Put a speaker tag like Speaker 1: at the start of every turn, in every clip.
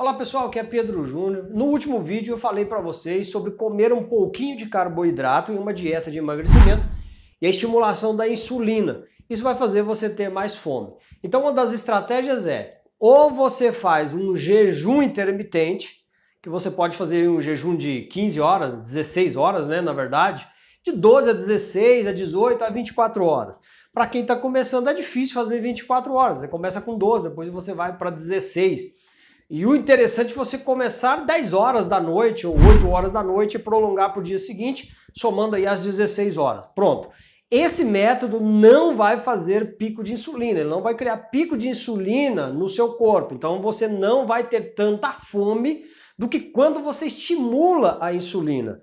Speaker 1: Olá pessoal, aqui é Pedro Júnior. No último vídeo eu falei para vocês sobre comer um pouquinho de carboidrato em uma dieta de emagrecimento e a estimulação da insulina. Isso vai fazer você ter mais fome. Então uma das estratégias é ou você faz um jejum intermitente, que você pode fazer um jejum de 15 horas, 16 horas, né, na verdade, de 12 a 16, a 18, a 24 horas. Para quem está começando é difícil fazer 24 horas, você começa com 12, depois você vai para 16 e o interessante é você começar 10 horas da noite ou 8 horas da noite e prolongar para o dia seguinte, somando aí as 16 horas. Pronto. Esse método não vai fazer pico de insulina, ele não vai criar pico de insulina no seu corpo. Então você não vai ter tanta fome do que quando você estimula a insulina.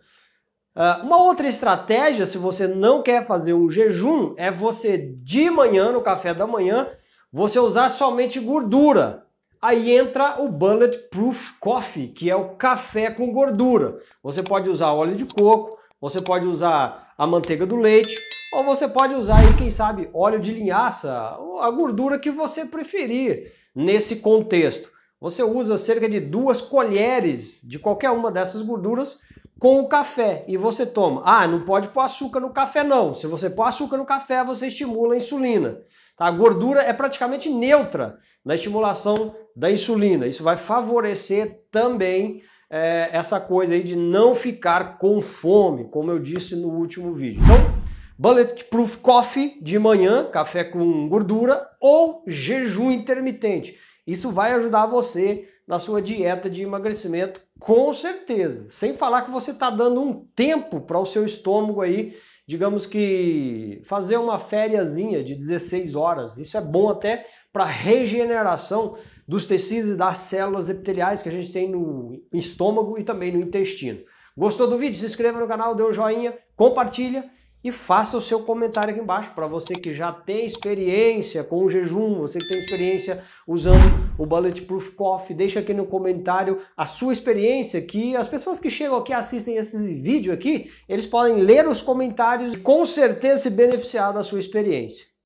Speaker 1: Ah, uma outra estratégia, se você não quer fazer um jejum, é você de manhã, no café da manhã, você usar somente gordura. Aí entra o Bulletproof Coffee, que é o café com gordura. Você pode usar óleo de coco, você pode usar a manteiga do leite, ou você pode usar aí, quem sabe, óleo de linhaça, a gordura que você preferir nesse contexto. Você usa cerca de duas colheres de qualquer uma dessas gorduras com o café e você toma. Ah, não pode pôr açúcar no café não. Se você pôr açúcar no café, você estimula a insulina. Tá? A gordura é praticamente neutra na estimulação da insulina. Isso vai favorecer também é, essa coisa aí de não ficar com fome, como eu disse no último vídeo. Então, Bulletproof Coffee de manhã, café com gordura ou jejum intermitente. Isso vai ajudar você na sua dieta de emagrecimento, com certeza. Sem falar que você está dando um tempo para o seu estômago aí, digamos que fazer uma fériazinha de 16 horas. Isso é bom até para regeneração dos tecidos e das células epiteliais que a gente tem no estômago e também no intestino. Gostou do vídeo? Se inscreva no canal, dê um joinha, compartilha e faça o seu comentário aqui embaixo para você que já tem experiência com o jejum, você que tem experiência usando o Bulletproof Coffee, deixa aqui no comentário a sua experiência que as pessoas que chegam aqui assistem esse vídeo aqui, eles podem ler os comentários e com certeza se beneficiar da sua experiência.